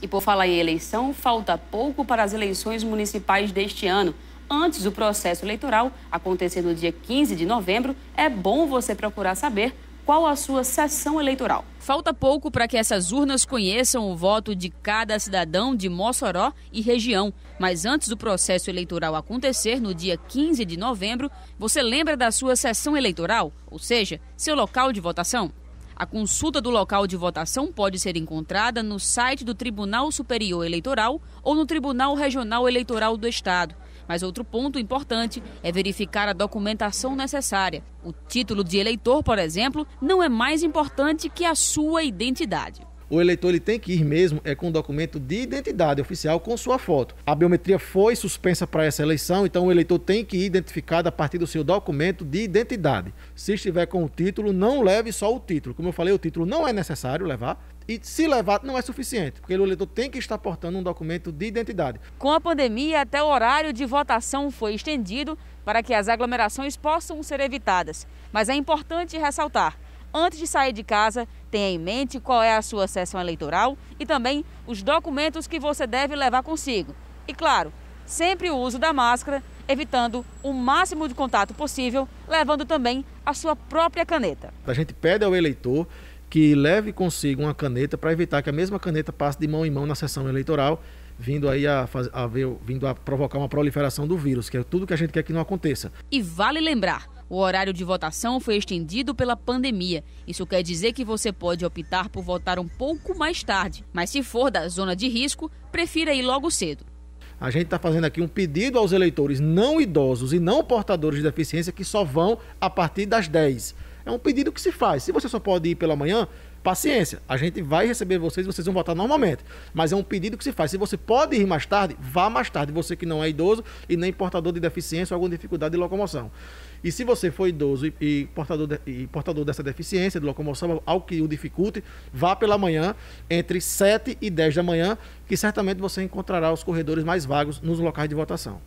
E por falar em eleição, falta pouco para as eleições municipais deste ano. Antes do processo eleitoral acontecer no dia 15 de novembro, é bom você procurar saber qual a sua sessão eleitoral. Falta pouco para que essas urnas conheçam o voto de cada cidadão de Mossoró e região. Mas antes do processo eleitoral acontecer, no dia 15 de novembro, você lembra da sua sessão eleitoral, ou seja, seu local de votação? A consulta do local de votação pode ser encontrada no site do Tribunal Superior Eleitoral ou no Tribunal Regional Eleitoral do Estado. Mas outro ponto importante é verificar a documentação necessária. O título de eleitor, por exemplo, não é mais importante que a sua identidade o eleitor ele tem que ir mesmo é com um documento de identidade oficial com sua foto. A biometria foi suspensa para essa eleição, então o eleitor tem que ir identificado a partir do seu documento de identidade. Se estiver com o título, não leve só o título. Como eu falei, o título não é necessário levar, e se levar não é suficiente, porque o eleitor tem que estar portando um documento de identidade. Com a pandemia, até o horário de votação foi estendido para que as aglomerações possam ser evitadas. Mas é importante ressaltar: antes de sair de casa, tenha em mente qual é a sua sessão eleitoral e também os documentos que você deve levar consigo. E claro, sempre o uso da máscara, evitando o máximo de contato possível, levando também a sua própria caneta. A gente pede ao eleitor que leve consigo uma caneta para evitar que a mesma caneta passe de mão em mão na sessão eleitoral vindo aí a, a ver, vindo a provocar uma proliferação do vírus, que é tudo que a gente quer que não aconteça. E vale lembrar, o horário de votação foi estendido pela pandemia. Isso quer dizer que você pode optar por votar um pouco mais tarde, mas se for da zona de risco, prefira ir logo cedo. A gente está fazendo aqui um pedido aos eleitores não idosos e não portadores de deficiência que só vão a partir das 10. É um pedido que se faz. Se você só pode ir pela manhã, paciência, a gente vai receber vocês, vocês vão votar normalmente. Mas é um pedido que se faz. Se você pode ir mais tarde, vá mais tarde. Você que não é idoso e nem portador de deficiência ou alguma dificuldade de locomoção. E se você for idoso e, e portador, de, e portador dessa deficiência de locomoção, algo que o dificulte, vá pela manhã, entre 7 e 10 da manhã, que certamente você encontrará os corredores mais vagos nos locais de votação.